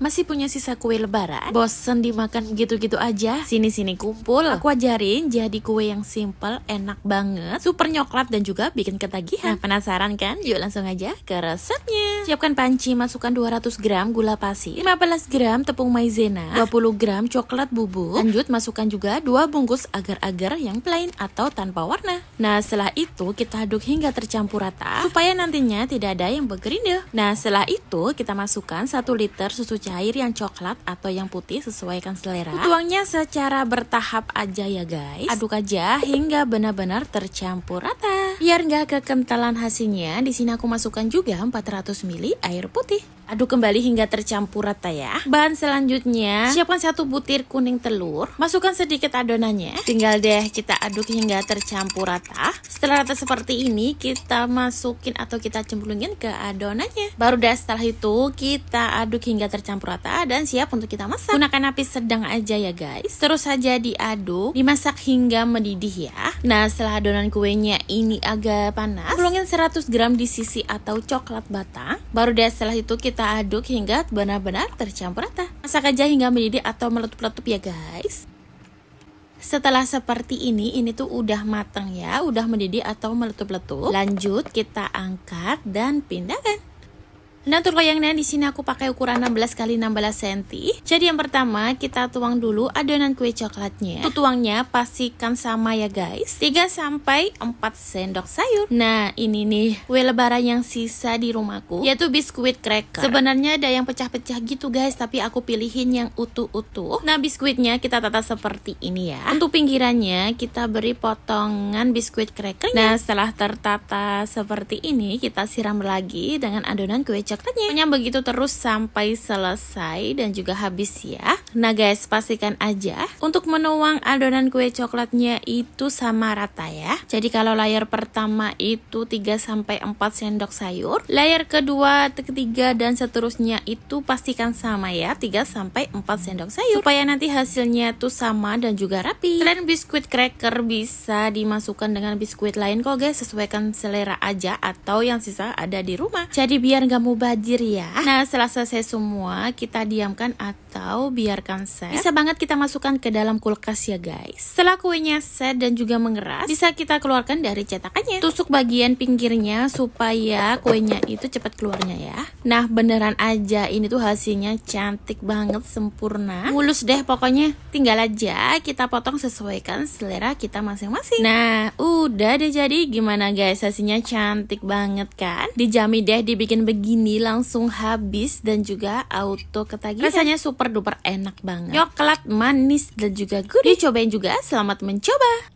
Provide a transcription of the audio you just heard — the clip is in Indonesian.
Masih punya sisa kue lebaran? Bosen dimakan gitu-gitu aja? Sini-sini kumpul. Aku ajarin jadi kue yang simple, enak banget, super nyoklat dan juga bikin ketagihan. Nah, penasaran kan? Yuk langsung aja ke resepnya. Siapkan panci, masukkan 200 gram gula pasir, 15 gram tepung maizena, 20 gram coklat bubuk. Lanjut masukkan juga 2 bungkus agar-agar yang plain atau tanpa warna. Nah, setelah itu kita aduk hingga tercampur rata supaya nantinya tidak ada yang bergerindil. Nah, setelah itu kita masukkan 1 liter susu cair Cair yang coklat atau yang putih sesuaikan selera. Tuangnya secara bertahap aja ya guys. Aduk aja hingga benar-benar tercampur rata. Biar nggak kekentalan hasilnya, di sini aku masukkan juga 400 ml air putih. Aduk kembali hingga tercampur rata ya. Bahan selanjutnya, siapkan satu butir kuning telur. Masukkan sedikit adonannya. Tinggal deh kita aduk hingga tercampur rata. Setelah rata seperti ini, kita masukin atau kita cemplungin ke adonannya. Baru deh setelah itu, kita aduk hingga tercampur rata dan siap untuk kita masak. Gunakan api sedang aja ya guys. Terus saja diaduk, dimasak hingga mendidih ya. Nah, setelah adonan kuenya ini agak panas, gulungin 100 gram di sisi atau coklat bata. Baru deh setelah itu kita aduk hingga benar-benar tercampur rata. Masak aja hingga mendidih atau meletup-letup ya guys. Setelah seperti ini, ini tuh udah matang ya, udah mendidih atau meletup-letup. Lanjut kita angkat dan pindahkan. Nah untuk loyangnya di sini aku pakai ukuran 16 kali 16 cm. Jadi yang pertama kita tuang dulu adonan kue coklatnya. Untuk tuangnya pastikan sama ya guys. 3 sampai 4 sendok sayur. Nah, ini nih kue lebaran yang sisa di rumahku yaitu biskuit cracker. Sebenarnya ada yang pecah-pecah gitu guys, tapi aku pilihin yang utuh-utuh. Nah, biskuitnya kita tata seperti ini ya. Untuk pinggirannya kita beri potongan biskuit cracker. Nah, setelah tertata seperti ini, kita siram lagi dengan adonan kue coklat katanya. begitu terus sampai selesai dan juga habis ya. Nah guys, pastikan aja untuk menuang adonan kue coklatnya itu sama rata ya. Jadi kalau layer pertama itu 3 4 sendok sayur, layer kedua, ketiga dan seterusnya itu pastikan sama ya, 3 4 sendok sayur supaya nanti hasilnya tuh sama dan juga rapi. Selain biskuit cracker bisa dimasukkan dengan biskuit lain kok guys, sesuaikan selera aja atau yang sisa ada di rumah. Jadi biar nggak mau mubajir ya. Nah, setelah selesai semua, kita diamkan atau biarkan set. Bisa banget kita masukkan ke dalam kulkas ya guys. Setelah kuenya set dan juga mengeras, bisa kita keluarkan dari cetakannya. Tusuk bagian pinggirnya supaya kuenya itu cepat keluarnya ya. Nah beneran aja ini tuh hasilnya cantik banget sempurna Mulus deh pokoknya tinggal aja kita potong sesuaikan selera kita masing-masing Nah udah deh jadi gimana guys hasilnya cantik banget kan Dijami deh dibikin begini langsung habis dan juga auto ketagihan Rasanya super duper enak banget Coklat manis dan juga gurih Dicobain juga selamat mencoba